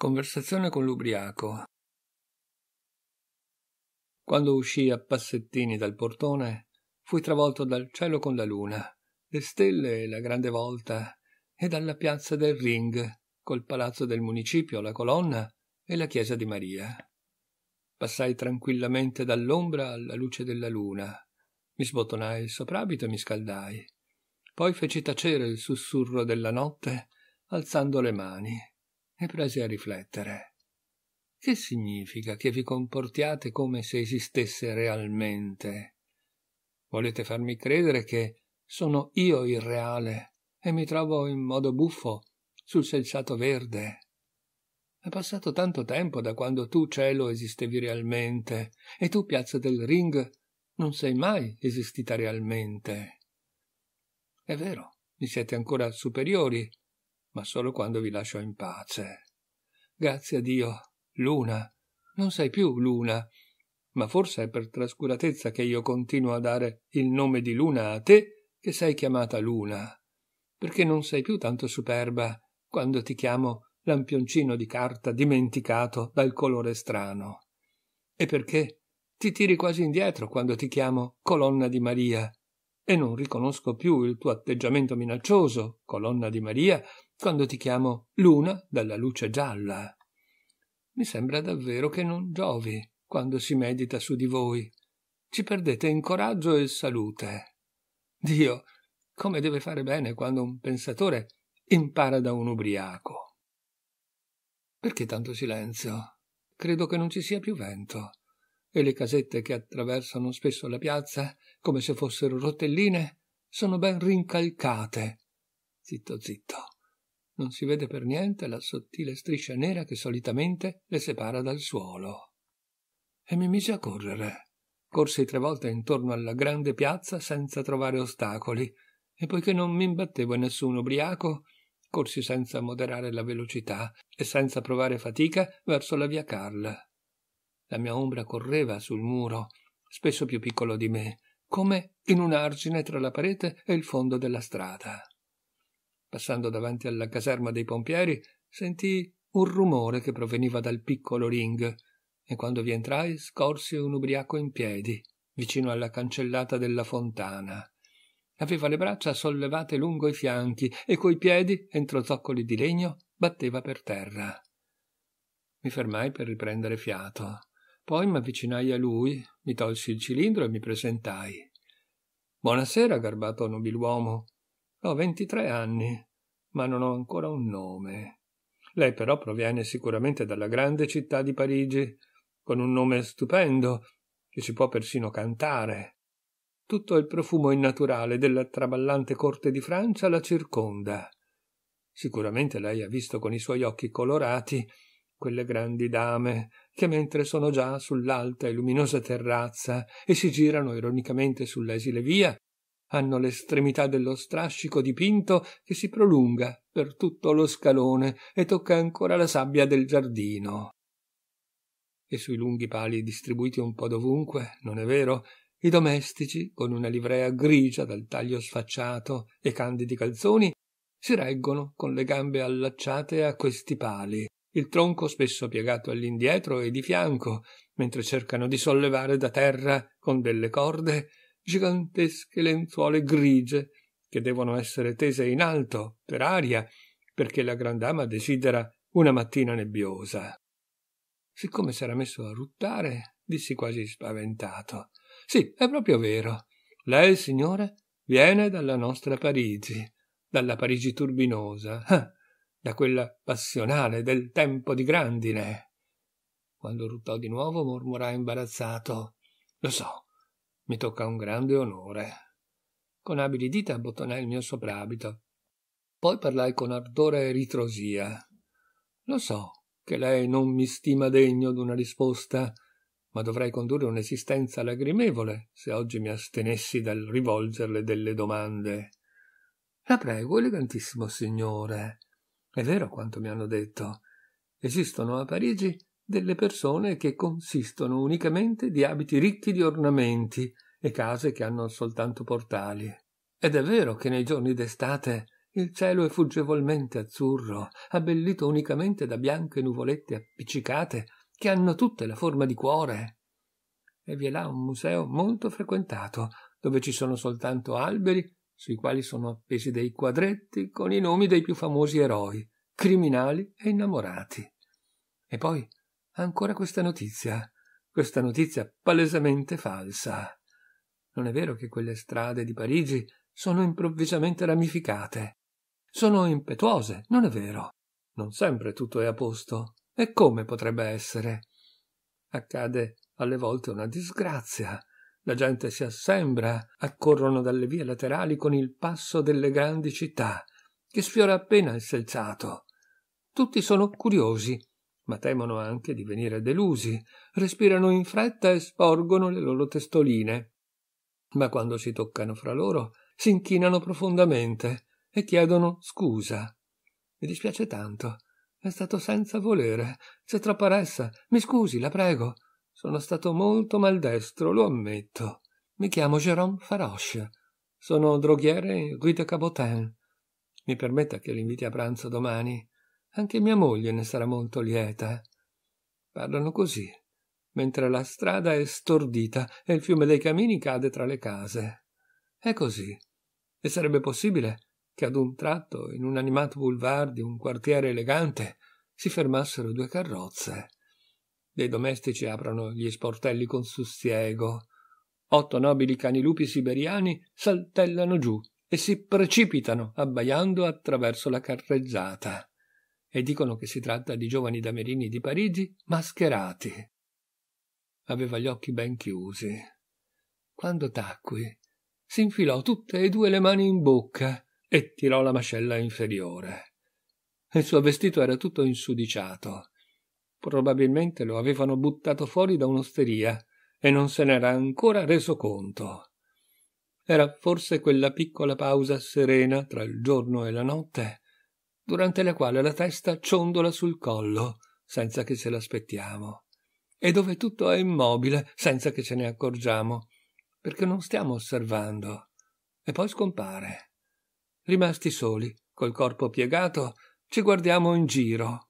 Conversazione con l'ubriaco. Quando uscii a passettini dal portone, fui travolto dal cielo con la luna, le stelle e la grande volta, e dalla piazza del Ring, col palazzo del municipio, la colonna e la chiesa di Maria. Passai tranquillamente dall'ombra alla luce della luna. Mi sbottonai il soprabito e mi scaldai. Poi feci tacere il sussurro della notte, alzando le mani e presi a riflettere. Che significa che vi comportiate come se esistesse realmente? Volete farmi credere che sono io il reale e mi trovo in modo buffo sul selciato verde? È passato tanto tempo da quando tu, cielo, esistevi realmente e tu, piazza del ring, non sei mai esistita realmente. È vero, mi siete ancora superiori ma solo quando vi lascio in pace. Grazie a Dio, Luna, non sei più Luna, ma forse è per trascuratezza che io continuo a dare il nome di Luna a te che sei chiamata Luna, perché non sei più tanto superba quando ti chiamo lampioncino di carta dimenticato dal colore strano. E perché ti tiri quasi indietro quando ti chiamo colonna di Maria, e non riconosco più il tuo atteggiamento minaccioso, colonna di Maria, quando ti chiamo luna dalla luce gialla. Mi sembra davvero che non giovi quando si medita su di voi. Ci perdete in coraggio e salute. Dio, come deve fare bene quando un pensatore impara da un ubriaco. Perché tanto silenzio? Credo che non ci sia più vento. E le casette che attraversano spesso la piazza, come se fossero rotelline, sono ben rincalcate. Zitto, zitto. Non si vede per niente la sottile striscia nera che solitamente le separa dal suolo. E mi mise a correre. Corsi tre volte intorno alla grande piazza senza trovare ostacoli, e poiché non mi imbattevo in nessun ubriaco, corsi senza moderare la velocità e senza provare fatica verso la via Carl. La mia ombra correva sul muro, spesso più piccolo di me, come in un argine tra la parete e il fondo della strada. Passando davanti alla caserma dei pompieri, sentii un rumore che proveniva dal piccolo ring, e quando vi entrai scorsi un ubriaco in piedi, vicino alla cancellata della fontana. Aveva le braccia sollevate lungo i fianchi e coi piedi, entro zoccoli di legno, batteva per terra. Mi fermai per riprendere fiato. Poi mi avvicinai a lui, mi tolsi il cilindro e mi presentai. Buonasera, garbato nobiluomo, ho 23 anni, ma non ho ancora un nome. Lei però proviene sicuramente dalla grande città di Parigi, con un nome stupendo, che si può persino cantare. Tutto il profumo innaturale della traballante corte di Francia la circonda. Sicuramente lei ha visto con i suoi occhi colorati quelle grandi dame che mentre sono già sull'alta e luminosa terrazza e si girano ironicamente sull'esile via, hanno l'estremità dello strascico dipinto che si prolunga per tutto lo scalone e tocca ancora la sabbia del giardino. E sui lunghi pali distribuiti un po' dovunque, non è vero, i domestici, con una livrea grigia dal taglio sfacciato e candidi calzoni, si reggono con le gambe allacciate a questi pali, il tronco spesso piegato all'indietro e di fianco, mentre cercano di sollevare da terra con delle corde gigantesche lenzuole grigie che devono essere tese in alto per aria perché la grandama desidera una mattina nebbiosa siccome s'era messo a ruttare dissi quasi spaventato sì è proprio vero lei signore viene dalla nostra parigi dalla parigi turbinosa ah, da quella passionale del tempo di grandine quando ruttò di nuovo mormorai imbarazzato lo so mi tocca un grande onore. Con abili dita abbottonai il mio soprabito. Poi parlai con ardore e ritrosia. Lo so che lei non mi stima degno d'una risposta, ma dovrei condurre un'esistenza lagrimevole se oggi mi astenessi dal rivolgerle delle domande. La prego, elegantissimo signore. È vero quanto mi hanno detto. Esistono a Parigi delle persone che consistono unicamente di abiti ricchi di ornamenti e case che hanno soltanto portali. Ed è vero che nei giorni d'estate il cielo è fuggevolmente azzurro, abbellito unicamente da bianche nuvolette appiccicate che hanno tutte la forma di cuore. E vi è là un museo molto frequentato, dove ci sono soltanto alberi sui quali sono appesi dei quadretti con i nomi dei più famosi eroi, criminali e innamorati. E poi Ancora questa notizia, questa notizia palesemente falsa. Non è vero che quelle strade di Parigi sono improvvisamente ramificate. Sono impetuose, non è vero. Non sempre tutto è a posto. E come potrebbe essere? Accade alle volte una disgrazia. La gente si assembra, accorrono dalle vie laterali con il passo delle grandi città, che sfiora appena il selciato. Tutti sono curiosi, ma temono anche di venire delusi, respirano in fretta e sporgono le loro testoline. Ma quando si toccano fra loro, si inchinano profondamente e chiedono scusa. Mi dispiace tanto. È stato senza volere. C'è troppa ressa. Mi scusi, la prego. Sono stato molto maldestro, lo ammetto. Mi chiamo Jérôme Faroche. Sono droghiere in Rue de Cabotin. Mi permetta che l'inviti a pranzo domani. Anche mia moglie ne sarà molto lieta. Parlano così, mentre la strada è stordita e il fiume dei camini cade tra le case. È così. E sarebbe possibile che ad un tratto, in un animato boulevard di un quartiere elegante, si fermassero due carrozze. Dei domestici aprono gli sportelli con sussiego. Otto nobili cani lupi siberiani saltellano giù e si precipitano abbaiando attraverso la carreggiata e dicono che si tratta di giovani damerini di Parigi mascherati. Aveva gli occhi ben chiusi. Quando tacqui, si infilò tutte e due le mani in bocca e tirò la mascella inferiore. Il suo vestito era tutto insudiciato. Probabilmente lo avevano buttato fuori da un'osteria e non se n'era ancora reso conto. Era forse quella piccola pausa serena tra il giorno e la notte durante la quale la testa ciondola sul collo, senza che ce l'aspettiamo, e dove tutto è immobile, senza che ce ne accorgiamo, perché non stiamo osservando, e poi scompare. Rimasti soli, col corpo piegato, ci guardiamo in giro,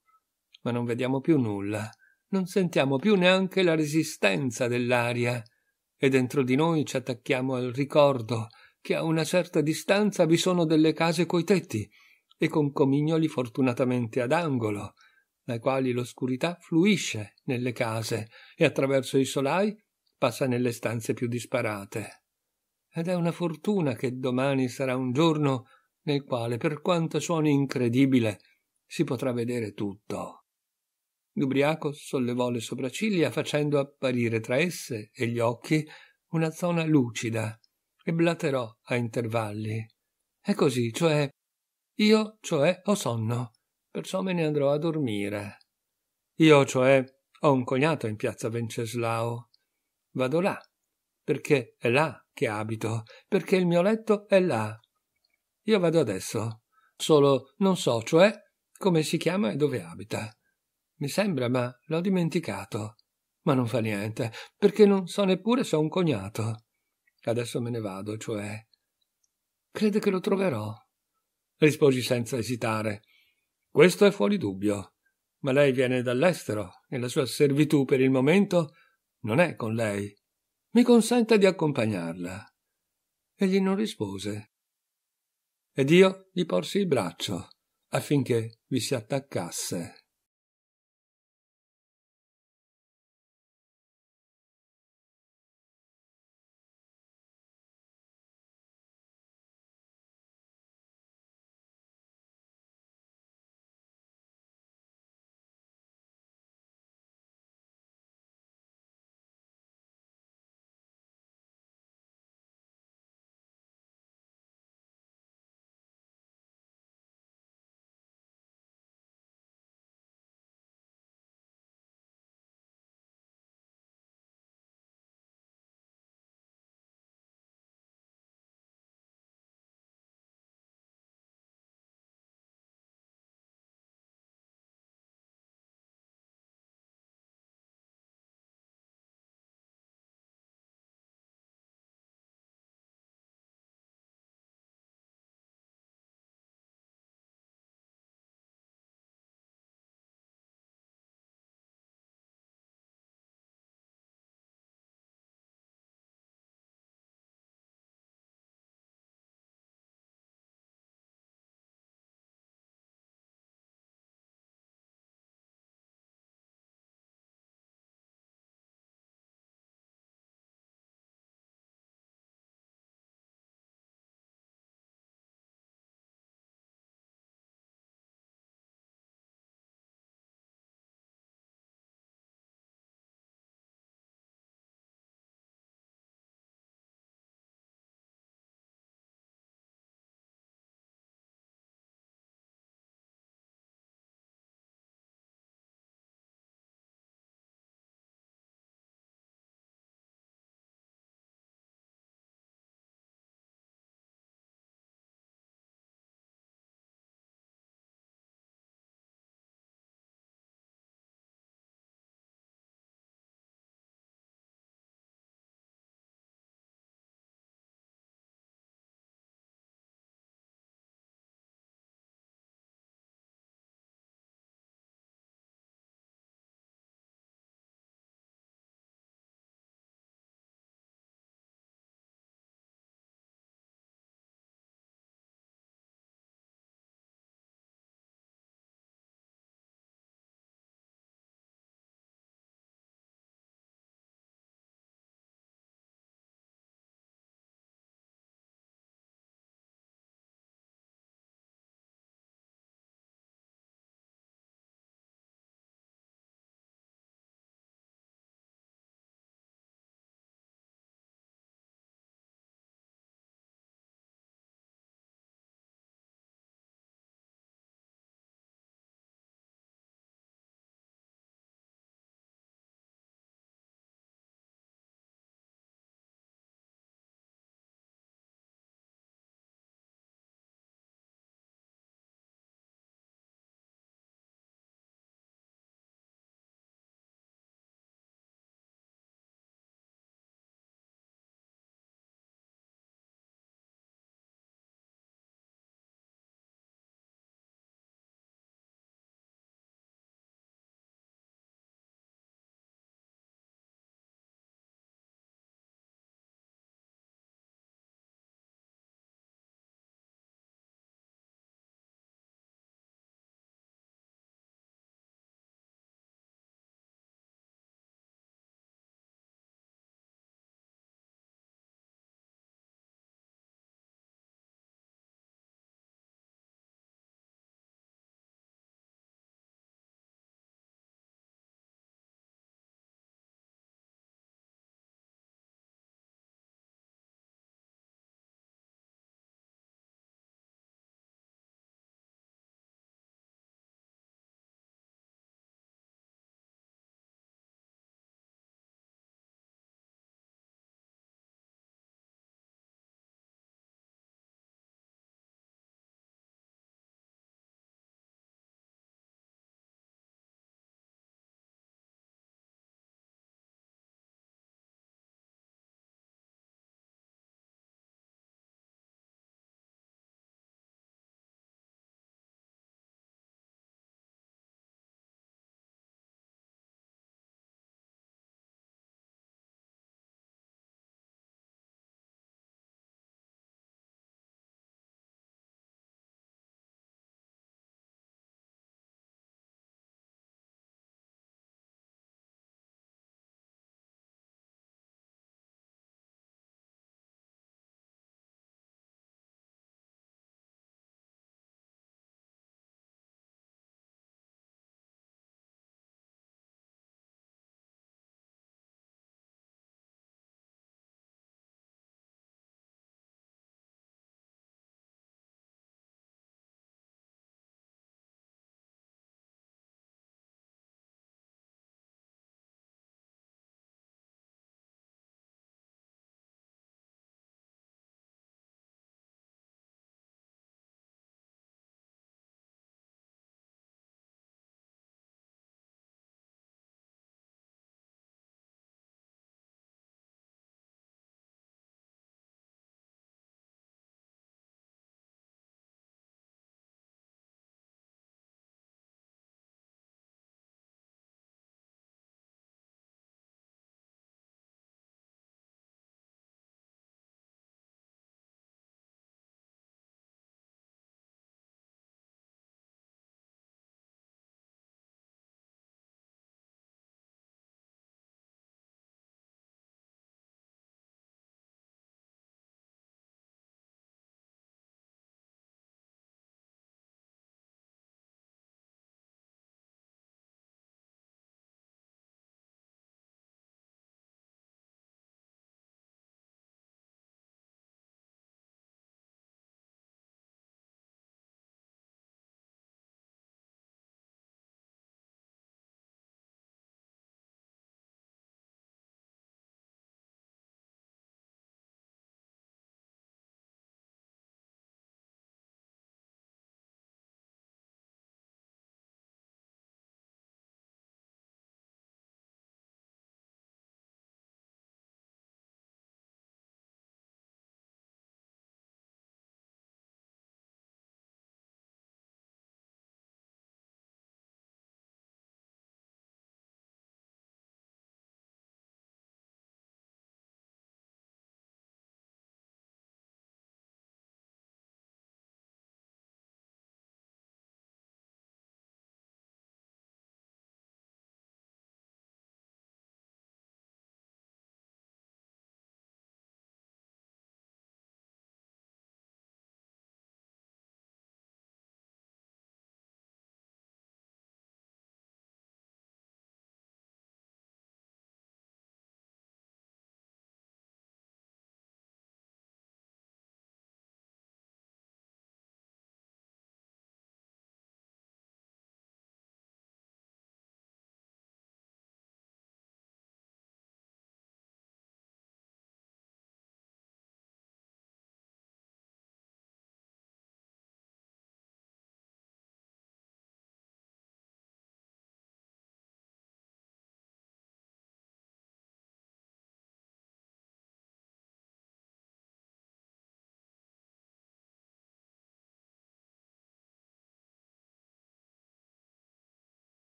ma non vediamo più nulla, non sentiamo più neanche la resistenza dell'aria, e dentro di noi ci attacchiamo al ricordo che a una certa distanza vi sono delle case coi tetti, e con comignoli fortunatamente ad angolo, dai quali l'oscurità fluisce nelle case e attraverso i solai passa nelle stanze più disparate. Ed è una fortuna che domani sarà un giorno nel quale, per quanto suoni incredibile, si potrà vedere tutto. L'ubriaco sollevò le sopracciglia facendo apparire tra esse e gli occhi una zona lucida e blaterò a intervalli. È così, cioè io, cioè, ho sonno, perciò me ne andrò a dormire. Io, cioè, ho un cognato in piazza Venceslao. Vado là, perché è là che abito, perché il mio letto è là. Io vado adesso, solo non so, cioè, come si chiama e dove abita. Mi sembra, ma l'ho dimenticato. Ma non fa niente, perché non so neppure se ho un cognato. Adesso me ne vado, cioè. Crede che lo troverò? risposi senza esitare. Questo è fuori dubbio. Ma lei viene dall'estero e la sua servitù per il momento non è con lei. Mi consenta di accompagnarla. Egli non rispose. Ed io gli porsi il braccio affinché vi si attaccasse.